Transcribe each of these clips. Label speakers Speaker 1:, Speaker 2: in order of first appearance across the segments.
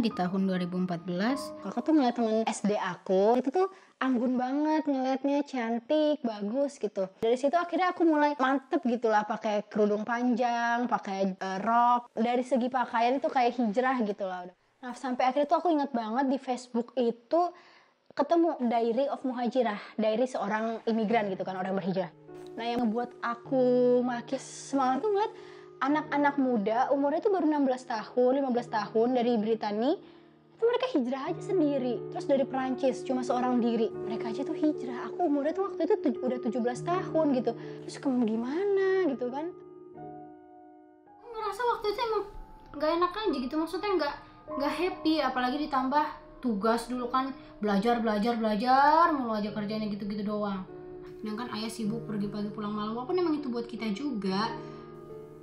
Speaker 1: di tahun 2014, aku tuh ngeliat temen SD aku, itu tuh anggun banget ngeliatnya cantik bagus gitu dari situ akhirnya aku mulai mantep gitulah pakai kerudung panjang pakai uh, rok dari segi pakaian itu kayak hijrah gitu lah nah sampai akhirnya tuh aku inget banget di Facebook itu ketemu diary of muhajirah diary seorang imigran gitu kan orang berhijrah nah yang ngebuat aku makin semangat tuh ngeliat anak-anak muda umurnya itu baru 16 tahun, 15 tahun dari Britani itu mereka hijrah aja sendiri. Terus dari Perancis cuma seorang diri. Mereka aja tuh hijrah. Aku umurnya tuh waktu itu tuj udah 17 tahun gitu. Terus kamu gimana gitu kan? Aku ngerasa waktu itu emang nggak enak aja gitu. Maksudnya nggak nggak happy apalagi ditambah tugas dulu kan belajar belajar belajar mulu aja kerjanya gitu-gitu doang. kan ayah sibuk pergi pagi pulang malam walaupun emang itu buat kita juga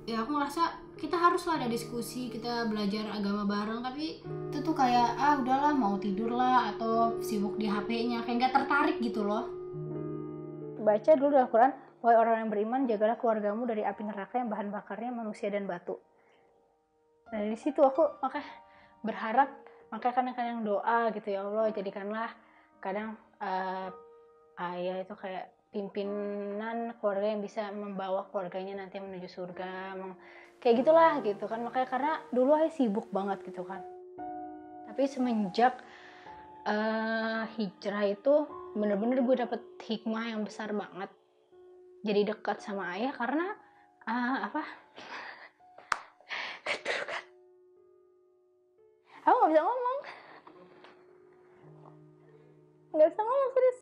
Speaker 1: ya aku ngerasa kita haruslah ada diskusi kita belajar agama bareng tapi itu tuh kayak ah udahlah mau tidur lah atau sibuk di HP-nya kayak nggak tertarik gitu loh baca dulu dalam Quran wahai orang yang beriman jagalah keluargamu dari api neraka yang bahan bakarnya manusia dan batu nah dari situ aku maka berharap maka kadang-kadang doa gitu ya Allah jadikanlah kadang uh, ayah itu kayak pimpinan keluarga yang bisa membawa keluarganya nanti menuju surga kayak gitulah gitu kan makanya karena dulu ayah sibuk banget gitu kan tapi semenjak uh, hijrah itu bener-bener gue dapet hikmah yang besar banget jadi dekat sama ayah karena uh, apa keturukan aku nggak bisa ngomong nggak bisa ngomong serius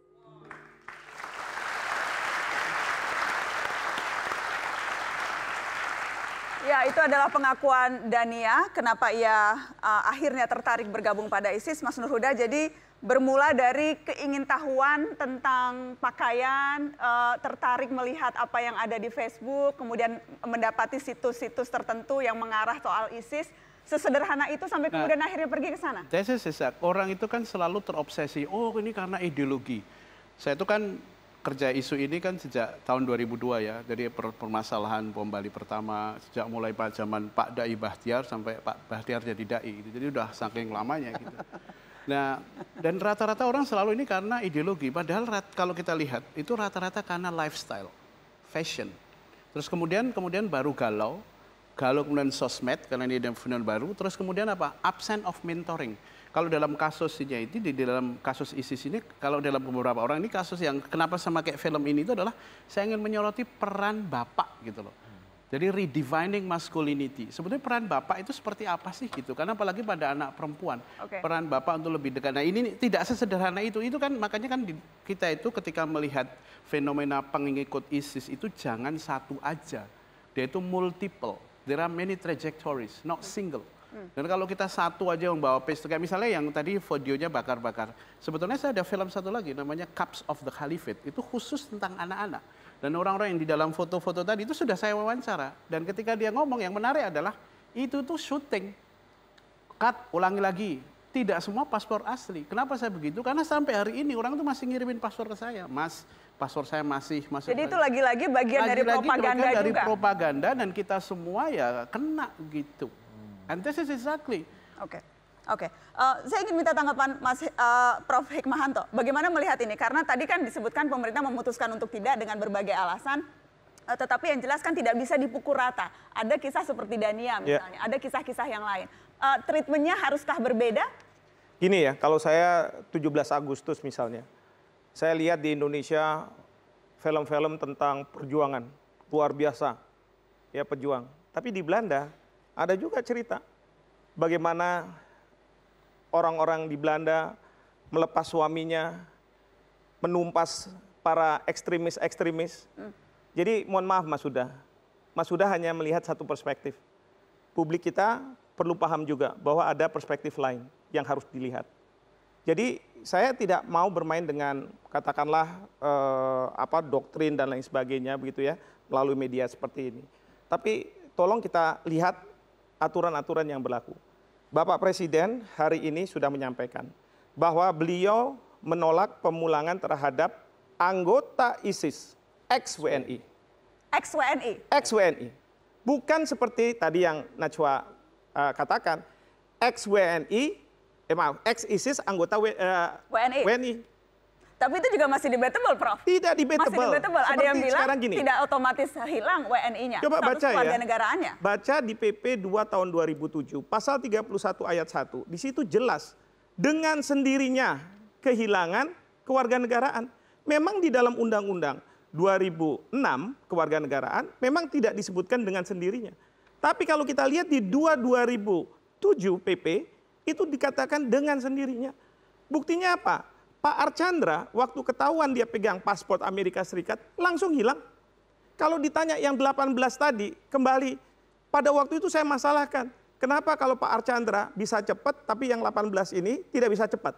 Speaker 2: Ya, itu adalah pengakuan Dania kenapa ia uh, akhirnya tertarik bergabung pada ISIS, Mas Nurhuda. Jadi bermula dari keingintahuan tentang pakaian, uh, tertarik melihat apa yang ada di Facebook, kemudian mendapati situs-situs tertentu yang mengarah soal ISIS. Sesederhana itu sampai nah, kemudian nah, akhirnya pergi ke sana.
Speaker 3: Tesis, orang itu kan selalu terobsesi. Oh, ini karena ideologi. Saya itu kan kerja isu ini kan sejak tahun 2002 ya, jadi permasalahan bom Bali pertama, sejak mulai Pak zaman Pak Dai Bahtiar sampai Pak Bahtiar jadi Dai, gitu. jadi udah saking lamanya gitu. Nah, dan rata-rata orang selalu ini karena ideologi, padahal rat, kalau kita lihat itu rata-rata karena lifestyle, fashion. Terus kemudian kemudian baru galau, galau kemudian sosmed karena ini ada fenomena baru, terus kemudian apa? Absent of mentoring kalau dalam kasusnya ini di dalam kasus ISIS ini kalau dalam beberapa orang ini kasus yang kenapa sama kayak film ini itu adalah saya ingin menyoroti peran bapak gitu loh. Jadi redefining masculinity. Sebetulnya peran bapak itu seperti apa sih gitu? Karena apalagi pada anak perempuan, okay. peran bapak untuk lebih dekat. Nah ini tidak sesederhana itu. Itu kan makanya kan kita itu ketika melihat fenomena pengikut ISIS itu jangan satu aja. Dia itu multiple. There are many trajectories, not single. Hmm. Dan kalau kita satu aja membawa pace, kayak misalnya yang tadi videonya bakar-bakar. Sebetulnya saya ada film satu lagi namanya Cups of the Caliphate. Itu khusus tentang anak-anak. Dan orang-orang yang di dalam foto-foto tadi itu sudah saya wawancara. Dan ketika dia ngomong yang menarik adalah itu tuh syuting. Cut, ulangi lagi. Tidak semua paspor asli. Kenapa saya begitu? Karena sampai hari ini orang itu masih ngirimin paspor ke saya. Mas, paspor saya masih masih. Jadi itu lagi-lagi bagian lagi -lagi dari propaganda lagi -lagi dari dari
Speaker 2: propaganda dan kita semua ya kena gitu. And this is exactly. Oke. Okay. Oke, okay. uh, eh, saya ingin minta tanggapan Mas uh, Prof. Hikmahanto. Bagaimana melihat ini? Karena tadi kan disebutkan pemerintah memutuskan untuk tidak dengan berbagai alasan, uh, tetapi yang jelas kan tidak bisa dipukul rata. Ada kisah seperti Dania ya. misalnya, yeah. ada kisah-kisah yang lain. Uh, treatmentnya haruskah berbeda?
Speaker 4: Gini ya, kalau saya 17 Agustus misalnya, saya lihat di Indonesia film-film tentang perjuangan luar biasa, ya pejuang. Tapi di Belanda ada juga cerita bagaimana orang-orang di Belanda melepas suaminya, menumpas para ekstremis-ekstremis. Hmm. Jadi mohon maaf Mas Huda, Mas Huda hanya melihat satu perspektif. Publik kita perlu paham juga bahwa ada perspektif lain yang harus dilihat. Jadi saya tidak mau bermain dengan katakanlah eh, apa doktrin dan lain sebagainya begitu ya melalui media seperti ini. Tapi tolong kita lihat aturan-aturan yang berlaku. Bapak Presiden hari ini sudah menyampaikan bahwa beliau menolak pemulangan terhadap anggota ISIS, ex-WNI.
Speaker 2: Ex-WNI?
Speaker 4: Ex-WNI. Bukan seperti tadi yang Najwa uh, katakan, ex-WNI, eh maaf, ex-ISIS anggota w, uh, eh,
Speaker 2: WNI. WNI. Tapi itu juga masih debatable, Prof. Tidak debatable. Masih debatable. Seperti Ada yang bilang gini. tidak otomatis hilang WNI-nya. Coba Status baca ya. negaraannya.
Speaker 4: Baca di PP 2 tahun 2007, pasal 31 ayat 1. Di situ jelas dengan sendirinya kehilangan kewarganegaraan. Memang di dalam undang-undang 2006 kewarganegaraan memang tidak disebutkan dengan sendirinya. Tapi kalau kita lihat di 2 2007 PP itu dikatakan dengan sendirinya. Buktinya apa? Pak Archandra waktu ketahuan dia pegang paspor Amerika Serikat langsung hilang. Kalau ditanya yang 18 tadi kembali pada waktu itu saya masalahkan. Kenapa kalau Pak Archandra bisa cepat tapi yang 18 ini tidak bisa cepat?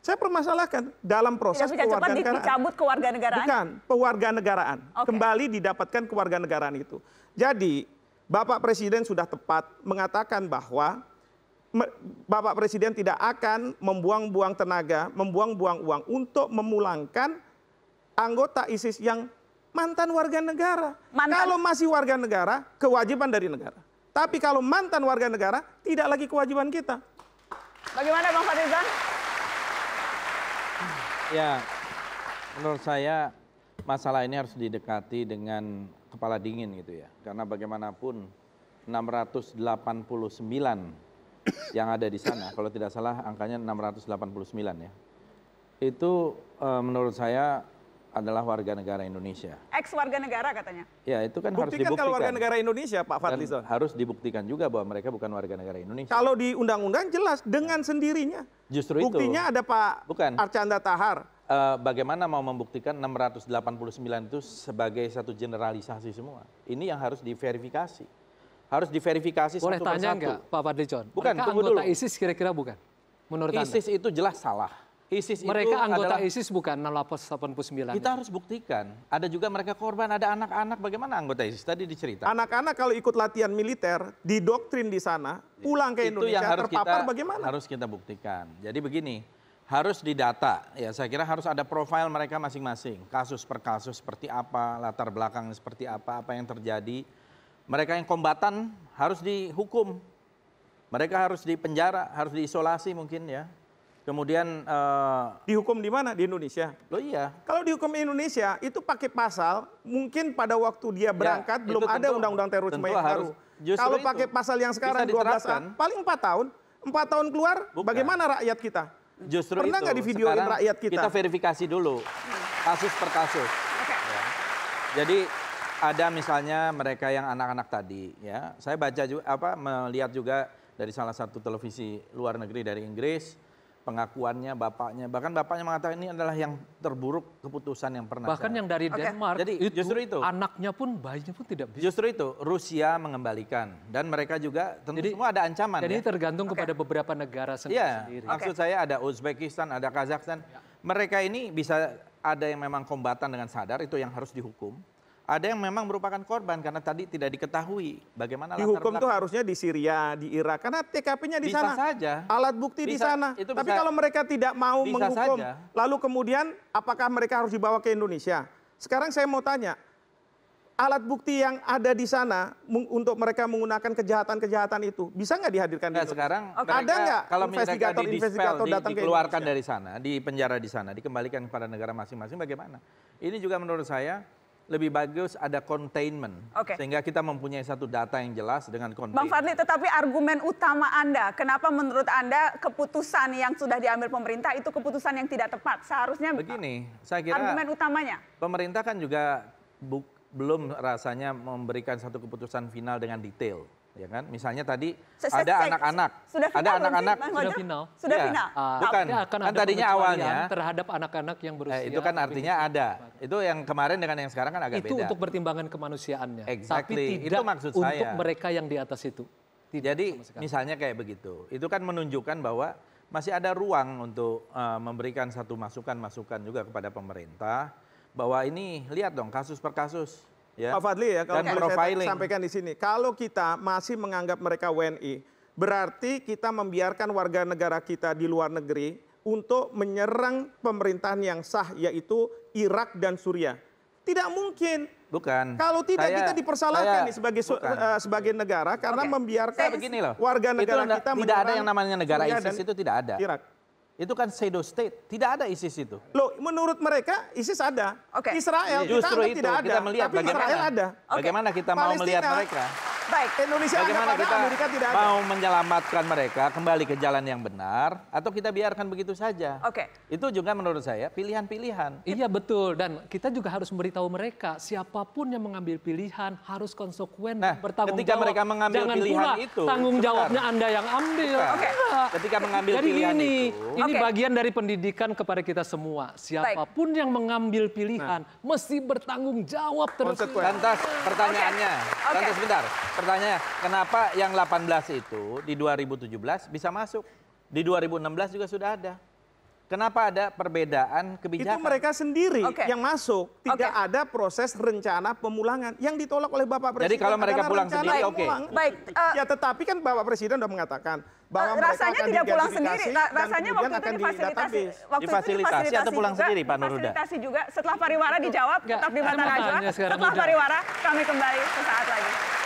Speaker 4: Saya permasalahkan dalam proses tidak bisa Cepat dicabut kewarganegaraan. Bukan, pewarganegaraan. Okay. Kembali didapatkan kewarganegaraan itu. Jadi, Bapak Presiden sudah tepat mengatakan bahwa Bapak Presiden tidak akan membuang-buang tenaga, membuang-buang uang untuk memulangkan anggota ISIS yang mantan warga negara. Mantan. Kalau masih warga negara, kewajiban dari negara. Tapi kalau mantan warga negara, tidak lagi kewajiban kita.
Speaker 2: Bagaimana Bang Fadizan?
Speaker 4: Ya,
Speaker 5: menurut saya masalah ini harus didekati dengan kepala dingin gitu ya. Karena bagaimanapun 689 yang ada di sana, kalau tidak salah angkanya 689 ya, itu e, menurut saya adalah warga negara Indonesia.
Speaker 2: Ex warga negara katanya.
Speaker 5: Ya, itu kan Buktikan harus dibuktikan. kalau warga negara Indonesia, Pak Fadlizon. Harus dibuktikan juga bahwa mereka bukan warga negara Indonesia.
Speaker 2: Kalau
Speaker 4: di undang-undang jelas dengan sendirinya.
Speaker 5: Justru Buktinya itu. Buktinya ada Pak bukan.
Speaker 4: Archandra Tahar.
Speaker 5: E, bagaimana mau membuktikan 689 itu sebagai satu generalisasi semua? Ini yang harus diverifikasi harus diverifikasi Boleh satu tanya persatu. Pak Fadlizon? Bukan, mereka anggota dulu. ISIS
Speaker 1: kira-kira bukan? Menurut ISIS
Speaker 5: Anda? itu jelas salah. ISIS mereka itu anggota adalah, ISIS bukan 689. Kita harus buktikan. Ada juga mereka korban, ada anak-anak. Bagaimana anggota ISIS tadi dicerita?
Speaker 4: Anak-anak kalau ikut latihan militer, didoktrin di sana, pulang ke itu Indonesia yang harus terpapar kita, bagaimana?
Speaker 5: Harus kita buktikan. Jadi begini, harus didata. Ya, saya kira harus ada profil mereka masing-masing. Kasus per kasus seperti apa, latar belakang seperti apa, apa yang terjadi mereka yang kombatan harus dihukum. Mereka harus dipenjara, harus diisolasi mungkin ya. Kemudian uh, dihukum di mana di Indonesia?
Speaker 4: Loh iya. Kalau dihukum di Indonesia itu pakai pasal mungkin pada waktu dia iya, berangkat ya, belum tentu, ada undang-undang terorisme yang baru. Kalau pakai pasal yang sekarang 12 tahun, paling 4 tahun, 4 tahun keluar Bukan. bagaimana rakyat kita?
Speaker 5: Justru Pernah nggak di video rakyat kita? Kita verifikasi dulu kasus per kasus. Okay. Ya. Jadi ada misalnya mereka yang anak-anak tadi ya. Saya baca juga apa melihat juga dari salah satu televisi luar negeri dari Inggris pengakuannya bapaknya bahkan bapaknya mengatakan ini adalah yang terburuk keputusan yang pernah bahkan saya. yang dari Denmark okay. jadi itu, justru itu anaknya pun bayinya pun tidak bisa justru itu Rusia mengembalikan dan mereka juga tentu jadi, semua ada ancaman jadi ya. tergantung okay. kepada beberapa negara sendiri ya, sendiri maksud saya ada Uzbekistan ada Kazakhstan ya. mereka ini bisa ada yang memang kombatan dengan sadar itu yang harus dihukum ada yang memang merupakan korban karena
Speaker 4: tadi tidak diketahui bagaimana di hukum itu harusnya di Syria, di Irak karena TKP-nya di sana. saja. Alat bukti bisa, di sana. Itu Tapi kalau mereka tidak mau menghukum, saja. lalu kemudian apakah mereka harus dibawa ke Indonesia? Sekarang saya mau tanya, alat bukti yang ada di sana untuk mereka menggunakan kejahatan-kejahatan itu bisa nggak dihadirkan? Nah, di sekarang okay. ada nggak kalau investigator investigator di, datang dikeluarkan
Speaker 5: ke Indonesia? dari sana, di penjara di sana, dikembalikan kepada negara masing-masing bagaimana? Ini juga menurut saya lebih bagus ada containment. Okay. Sehingga kita mempunyai satu data yang jelas dengan containment. Bang
Speaker 2: Fadli, tetapi argumen utama Anda, kenapa menurut Anda keputusan yang sudah diambil pemerintah itu keputusan yang tidak tepat? Seharusnya begini,
Speaker 5: saya kira argumen utamanya. Pemerintah kan juga belum rasanya memberikan satu keputusan final dengan detail ya kan? Misalnya tadi se ada anak-anak, ada anak-anak sudah final, sudah ya. Uh, Bukan, akan kan tadinya awalnya terhadap anak-anak yang berusia. Eh, itu kan artinya ada. Itu yang kemarin dengan yang sekarang kan agak itu beda. Itu untuk pertimbangan kemanusiaannya, exactly. tapi tidak itu maksud untuk saya. mereka yang di atas itu. Tidak Jadi misalnya kayak begitu, itu kan menunjukkan bahwa masih ada ruang untuk uh, memberikan satu masukan-masukan juga kepada pemerintah bahwa ini lihat dong kasus per kasus ya. Pak Fadli ya kalau boleh saya sampaikan
Speaker 4: di sini. Kalau kita masih menganggap mereka WNI, berarti kita membiarkan warga negara kita di luar negeri untuk menyerang pemerintahan yang sah yaitu Irak dan Suriah. Tidak mungkin. Bukan. Kalau tidak saya, kita dipersalahkan saya, nih sebagai su, uh, sebagai negara karena okay. membiarkan loh. warga negara itu kita tidak ada yang namanya negara ISIS itu tidak ada.
Speaker 5: Irak. Itu kan pseudo state,
Speaker 4: tidak ada ISIS itu. Loh, menurut mereka ISIS ada. Okay. Israel Justru itu, tidak ada, melihat tapi bagaimana, Israel ada. Bagaimana kita Palestina,
Speaker 5: mau melihat mereka?
Speaker 2: Baik. Indonesia Bagaimana kita Amerika tidak ada.
Speaker 5: mau menyelamatkan mereka kembali ke jalan yang benar atau kita biarkan begitu saja? Oke. Okay. Itu juga menurut saya pilihan-pilihan. Iya betul dan kita juga harus memberitahu mereka siapapun yang mengambil pilihan harus konsekuen nah, bertanggung ketika jawab. mereka mengambil Jangan pilihan pula itu tanggung sebentar. jawabnya Anda yang ambil. Oke. Okay. ketika mengambil Jadi pilihan ini, itu. ini okay. bagian dari pendidikan kepada kita semua. Siapapun Baik. yang mengambil pilihan nah. mesti bertanggung jawab terus. Lantas pertanyaannya, okay. Okay. lantas sebentar pertanyaan kenapa yang 18 itu di 2017 bisa masuk? Di 2016 juga sudah ada. Kenapa ada perbedaan kebijakan? Itu mereka sendiri okay. yang
Speaker 4: masuk. Tidak okay. ada proses rencana pemulangan yang ditolak oleh Bapak Presiden. Jadi kalau mereka pulang sendiri oke. Okay. Baik. Uh, ya tetapi kan Bapak Presiden sudah mengatakan bahwa uh, rasanya
Speaker 2: tidak pulang sendiri. rasanya waktu itu difasilitasi. Waktu difasilitasi, itu atau pulang juga, sendiri Pak Nuruda? Difasilitasi juga setelah pariwara dijawab tetap di Mata Najwa. Setelah pariwara kami kembali sesaat lagi.